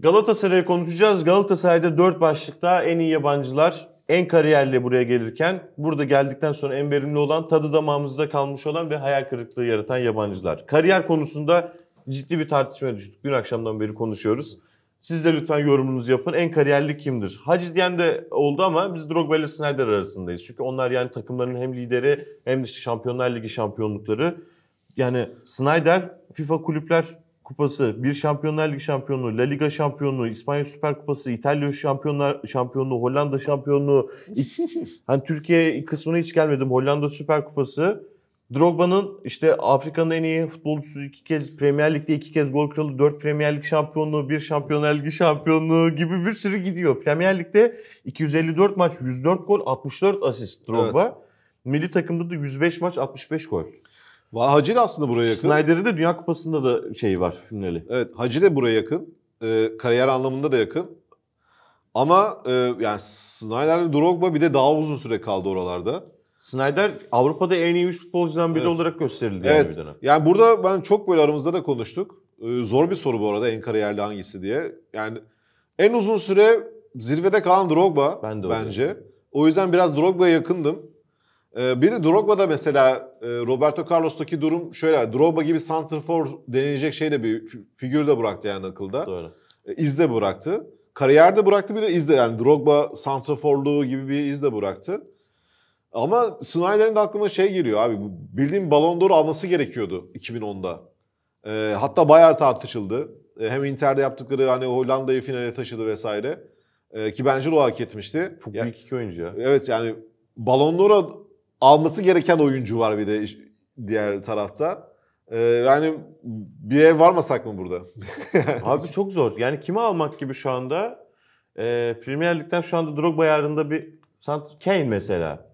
Galatasaray'ı konuşacağız. Galatasaray'da 4 başlıkta en iyi yabancılar, en kariyerli buraya gelirken burada geldikten sonra en verimli olan, tadı damağımızda kalmış olan ve hayal kırıklığı yaratan yabancılar. Kariyer konusunda ciddi bir tartışmaya düştük. Dün akşamdan beri konuşuyoruz. Siz de lütfen yorumunuzu yapın. En kariyerli kimdir? Hacı diyen de oldu ama biz Drogba ile Snyder arasındayız. Çünkü onlar yani takımların hem lideri hem de Şampiyonlar Ligi şampiyonlukları. Yani Snyder FIFA kulüpler Kupası, bir Şampiyonlar Ligi şampiyonluğu, La Liga şampiyonluğu, İspanya Süper Kupası, İtalya Şampiyonlar şampiyonluğu, Hollanda şampiyonluğu. hani Türkiye kısmına hiç gelmedim. Hollanda Süper Kupası. Drogba'nın işte Afrika'nın en iyi futbolcusu iki kez Premier Lig'de iki kez gol kralı, dört Premier Lig şampiyonluğu, bir Şampiyonlar Ligi şampiyonluğu gibi bir sürü gidiyor. Premier Lig'de 254 maç, 104 gol, 64 asist Drogba. Evet. Milli takımda da 105 maç, 65 gol. Va Hacil aslında buraya yakın. Snyder'in de Dünya Kupası'nda da şey var finali. Evet Hacil de buraya yakın. E, kariyer anlamında da yakın. Ama e, yani Snyder'le Drogba bir de daha uzun süre kaldı oralarda. Snyder Avrupa'da en iyi 3 futbolcudan biri evet. olarak gösterildi. Evet. Yani, yani burada ben çok böyle aramızda da konuştuk. Ee, zor bir soru bu arada en kariyerli hangisi diye. Yani en uzun süre zirvede kalan Drogba ben de öyle. bence. O yüzden biraz Drogba'ya yakındım. Ee, bir de Drogba'da mesela e, Roberto Carlos'taki durum şöyle. Drogba gibi For denilecek şey de bir figür de bıraktı yani akılda. Doğru. E, iz de bıraktı. Kariyerde bıraktı bir de iz de yani Drogba Forluğu gibi bir iz de bıraktı. Ama Snyder'in de aklıma şey geliyor abi. Bildiğim Ballon d'Or alması gerekiyordu 2010'da. E, hatta bayağı tartışıldı. E, hem Inter'de yaptıkları hani Hollanda'yı finale taşıdı vesaire. E, ki bence o hak etmişti. Çok ya, büyük iki oyuncu ya. Evet yani Ballon d'Or'a alması gereken oyuncu var bir de diğer tarafta. Ee, yani bir yer varmasak mı burada? Abi çok zor. Yani kimi almak gibi şu anda? E, Premier Lig'den şu anda Drogba ayarında bir sant Kane mesela.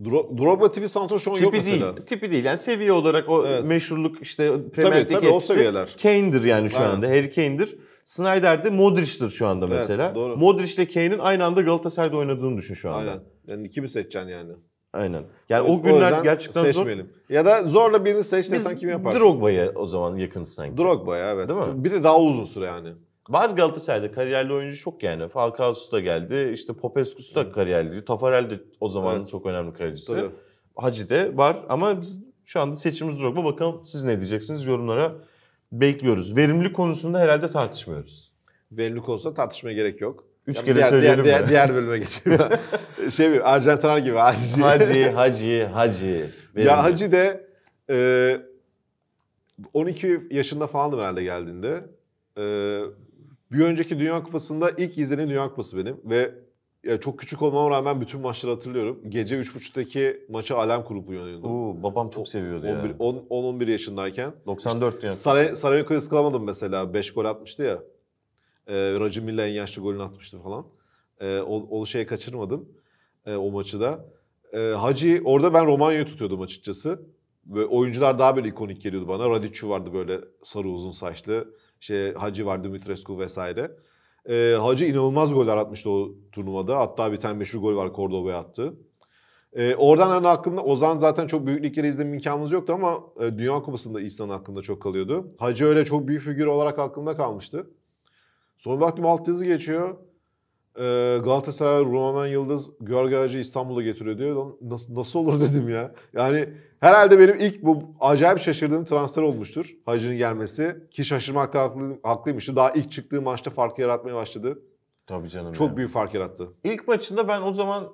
Dro- Drogba tipi santroş şu an tipi yok mesela. Değil, tipi değil. Yani seviye olarak o evet. meşhurluk işte Premier Lig tabii, o seviyeler. Kane'dir yani şu Aynen. anda. Harry Kane'dir. Snyder de Modric'tir şu anda mesela. Evet, doğru. Modric ile Kane'in aynı anda Galatasaray'da oynadığını düşün şu anda. Aynen. Yani kimi seçeceksin yani? Aynen. Yani o, o günler o gerçekten seçmeyelim. zor. Ya da zorla birini seç desen kim yaparsın? Drogba'ya o zaman yakınsın sanki. Drogba'ya evet. Değil mi? Bir de daha uzun süre yani. Var Galatasaray'da kariyerli oyuncu çok yani. Falcao'su da geldi. İşte Popescu'su da kariyerli. Tafarel de o zamanın evet. çok önemli kalecisi. Hacı de var ama biz şu anda seçimimiz Drogba. Bakalım siz ne diyeceksiniz yorumlara bekliyoruz. Verimli konusunda herhalde tartışmıyoruz ve olsa tartışmaya gerek yok. Üç kere diğer, söyleyelim diğer, diğer, diğer bölüme geçeyim. şey gibi, Arjantinler gibi Hacı. Hacı, Hacı, Hacı. ya Hacı de e, 12 yaşında falandım herhalde geldiğinde. E, bir önceki Dünya Kupası'nda ilk izlediğim Dünya Kupası benim ve ya çok küçük olmama rağmen bütün maçları hatırlıyorum. Gece 3.30'daki maça alarm kurup uyanıyordum. Oo, babam çok seviyordu ya. 10-11 yaşındayken. 94 Dünya Kupası. yani. Sarayenko'yu ıskalamadım mesela. 5 gol atmıştı ya. E, ee, Racı Milla en yaşlı golünü atmıştı falan. E, o, o şeyi kaçırmadım e, o maçı da. E, Hacı orada ben Romanya'yı tutuyordum açıkçası. ve oyuncular daha böyle ikonik geliyordu bana. Radicu vardı böyle sarı uzun saçlı. Şey, Hacı vardı, Mitrescu vesaire. E, Hacı inanılmaz goller atmıştı o turnuvada. Hatta bir tane meşhur gol var Cordoba'ya attı. E, oradan hani hakkında Ozan zaten çok büyük ligleri izleme imkanımız yoktu ama e, Dünya Kupası'nda İhsan hakkında çok kalıyordu. Hacı öyle çok büyük figür olarak aklımda kalmıştı. Sonra baktım alt yazı geçiyor. Ee, Galatasaray, Roman Yıldız, Görgerci İstanbul'a getiriyor diyor. Nasıl, olur dedim ya. Yani herhalde benim ilk bu acayip şaşırdığım transfer olmuştur. Hacı'nın gelmesi. Ki şaşırmakta haklı, haklıymıştı. Daha ilk çıktığı maçta fark yaratmaya başladı. Tabii canım. Çok ya. büyük fark yarattı. İlk maçında ben o zaman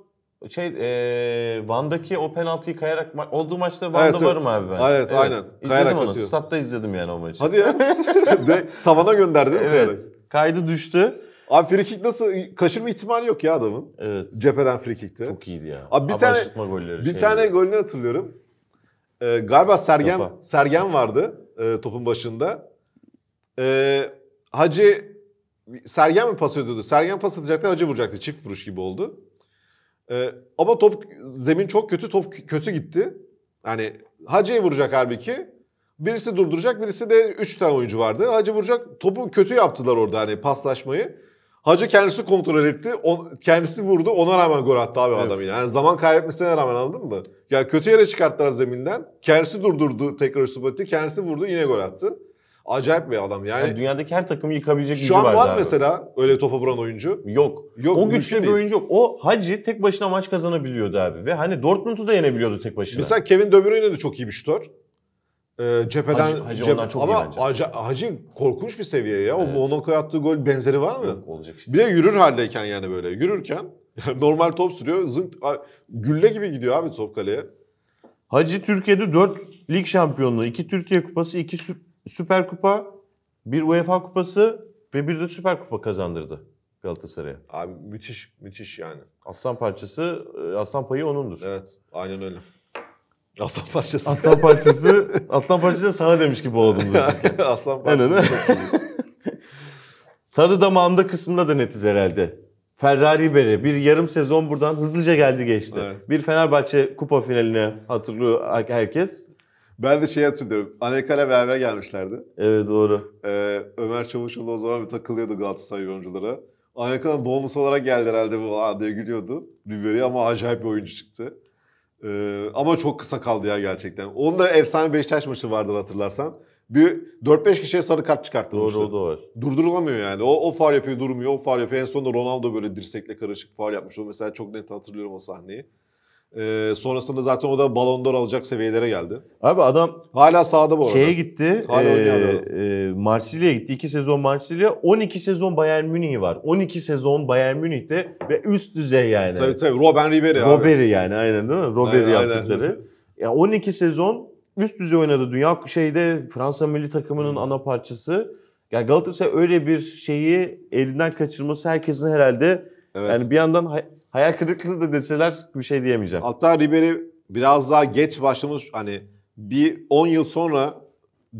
şey e, Van'daki o penaltıyı kayarak ma- olduğu maçta Van'da evet, varım abi ben. Evet, evet. aynen. İzledim kayarak onu. Atıyor. Statta izledim yani o maçı. Hadi ya. De, tavana gönderdi. Evet. Kayarak. Kaydı düştü. Abi free nasıl kaşırma ihtimali yok ya adamın. Evet. Cepheden free Çok iyiydi ya. Abi bir Ama tane golleri, bir şeyleri. tane golünü hatırlıyorum. Ee, galiba Sergen Kafa. Sergen vardı e, topun başında. Ee, Hacı Sergen mi pas ediyordu? Sergen pas atacaktı, Hacı vuracaktı. Çift vuruş gibi oldu. Ee, ama top zemin çok kötü, top kötü gitti. Yani Hacı'ya vuracak halbuki. Birisi durduracak, birisi de 3 tane oyuncu vardı. Hacı vuracak. Topu kötü yaptılar orada hani paslaşmayı. Hacı kendisi kontrol etti. O, kendisi vurdu. Ona rağmen gol attı abi evet. adam Yani zaman kaybetmesine rağmen anladın mı? Ya kötü yere çıkarttılar zeminden. Kendisi durdurdu tekrar Subati. Kendisi vurdu yine gol attı. Acayip bir adam yani. yani dünyadaki her takımı yıkabilecek gücü var. Şu an var abi. mesela öyle topa vuran oyuncu. Yok. Yok. O güçlü bir oyuncu yok. O Hacı tek başına maç kazanabiliyordu abi. Ve hani Dortmund'u da yenebiliyordu tek başına. Mesela Kevin De Bruyne de çok iyi bir şutör e, cepheden Hacı, Hacı cep... ondan çok ama iyi bence. Hacı, Hacı korkunç bir seviye ya. Evet. O Monaco'ya attığı gol benzeri var mı? Yok, olacak işte. Bir de yürür haldeyken yani böyle. Yürürken normal top sürüyor. Zınk, gülle gibi gidiyor abi top kaleye. Hacı Türkiye'de 4 lig şampiyonluğu, 2 Türkiye Kupası, 2 Süper Kupa, 1 UEFA Kupası ve bir de Süper Kupa kazandırdı Galatasaray'a. Abi müthiş, müthiş yani. Aslan parçası, e, aslan payı onundur. Evet, aynen öyle. Aslan parçası. Aslan parçası. aslan parçası sana demiş gibi oldum. aslan parçası. Öyle Tadı damağımda kısmında da netiz herhalde. Ferrari Beri bir yarım sezon buradan hızlıca geldi geçti. Evet. Bir Fenerbahçe kupa finalini hatırlıyor herkes. Ben de şey hatırlıyorum. Aneka'yla beraber gelmişlerdi. Evet doğru. Ee, Ömer Çavuşoğlu o zaman bir takılıyordu Galatasaray oyunculara. Aneka'nın bonus olarak geldi herhalde bu diye gülüyordu. Ribery ama acayip bir oyuncu çıktı. Ee, ama çok kısa kaldı ya gerçekten. Onun da efsane Beşiktaş maçı vardır hatırlarsan. Bir 4-5 kişiye sarı kart çıkarttı. Doğru, o da var. Durdurulamıyor yani. O, o far yapıyor durmuyor, o far yapıyor. En sonunda Ronaldo böyle dirsekle karışık far yapmış. O mesela çok net hatırlıyorum o sahneyi. Ee, sonrasında zaten o da Ballon d'Or alacak seviyelere geldi. Abi adam hala sağda bu arada. şeye gitti. Hala ee, oynuyor adam. E, e, Marsilya'ya gitti. 2 sezon Marsilya. 12 sezon Bayern Münih var. 12 sezon Bayern Münih'te ve üst düzey yani. Tabii tabii. Robben Ribery abi. Robbery yani aynen değil mi? Robbery yaptıkları. Ya 12 sezon üst düzey oynadı. Dünya şeyde Fransa milli takımının ana parçası. Yani Galatasaray öyle bir şeyi elinden kaçırması herkesin herhalde Evet. yani bir yandan hayal kırıklığı da deseler bir şey diyemeyeceğim. Hatta Ribery biraz daha geç başlamış hani bir 10 yıl sonra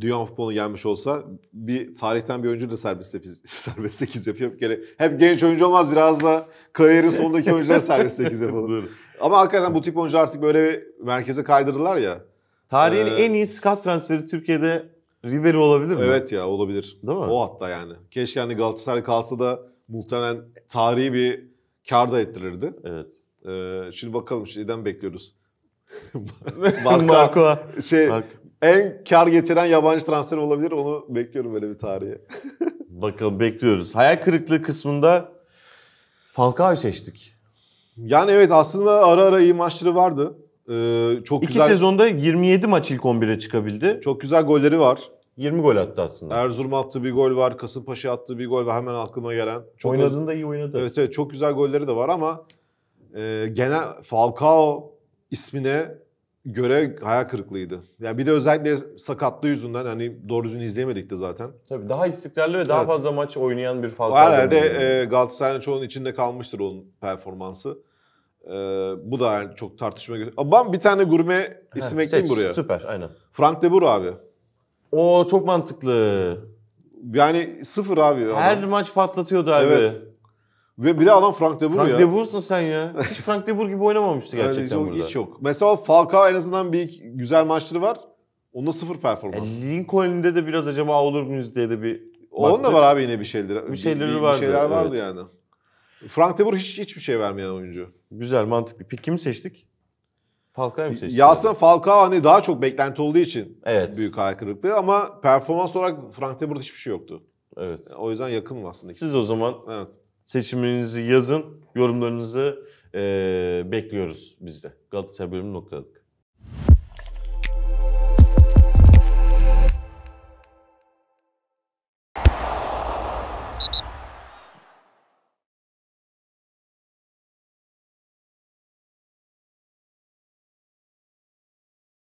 dünya futboluna gelmiş olsa bir tarihten bir oyuncu da serbest 8, serbest 8 yapıyor. Bir kere hep genç oyuncu olmaz biraz da kariyerin sonundaki oyuncular serbest 8 yapalım. Ama hakikaten bu tip oyuncu artık böyle merkeze kaydırdılar ya. Tarihin ee, en iyi scout transferi Türkiye'de Ribery olabilir mi? Evet ya olabilir. Değil mi? O hatta yani. Keşke hani Galatasaray kalsa da muhtemelen tarihi bir Kar da ettirirdi. Evet. Ee, şimdi bakalım şeyden bekliyoruz. Marco. şey, Mark. En kar getiren yabancı transfer olabilir. Onu bekliyorum böyle bir tarihe. bakalım bekliyoruz. Hayal kırıklığı kısmında Falcao'yu seçtik. Yani evet aslında ara ara iyi maçları vardı. Ee, çok İki güzel, sezonda 27 maç ilk 11'e çıkabildi. Çok güzel golleri var. 20 gol attı aslında. Erzurum attığı bir gol var, Kasımpaşa attığı bir gol ve hemen aklıma gelen. Çok Oynadığında iyi oynadı. Evet evet çok güzel golleri de var ama e, genel Falcao ismine göre hayal kırıklığıydı. Yani bir de özellikle sakatlığı yüzünden hani doğru düzgün izleyemedik de zaten. Tabii daha istikrarlı ve daha evet. fazla maç oynayan bir Falcao. Herhalde e, Galatasaray'ın çoğunun içinde kalmıştır onun performansı. Ee, bu da yani çok tartışma götürüyor. Ben bir tane gurme isim ekleyeyim buraya. Süper aynen. Frank de Boer abi. O çok mantıklı. Yani sıfır abi. Adam. Her maç patlatıyordu abi. Evet. Ve bir de adam Frank de Boer Frank ya. Frank de Boer'sun sen ya. Hiç Frank de Boer gibi oynamamıştı gerçekten yani, burada. Hiç yok. Mesela Falcao en azından bir güzel maçları var. Onda sıfır performans. Yani e, Lincoln'de de biraz acaba olur muyuz diye de bir Baktık. Onun da var abi yine bir şeyleri. Bir şeyleri bir, bir, vardı. Bir şeyler vardı evet. yani. Frank de Boer hiç hiçbir şey vermeyen oyuncu. Güzel, mantıklı. Peki kimi seçtik? Falcao'yu mu seçtin? Ya aslında Falcao hani daha çok beklenti olduğu için evet. büyük hayal kırıklığı ama performans olarak Frank'te burada hiçbir şey yoktu. Evet. O yüzden yakın aslında. Siz o zaman evet. seçiminizi yazın, yorumlarınızı ee, bekliyoruz biz de. Galatasaray bölümünü noktaladık.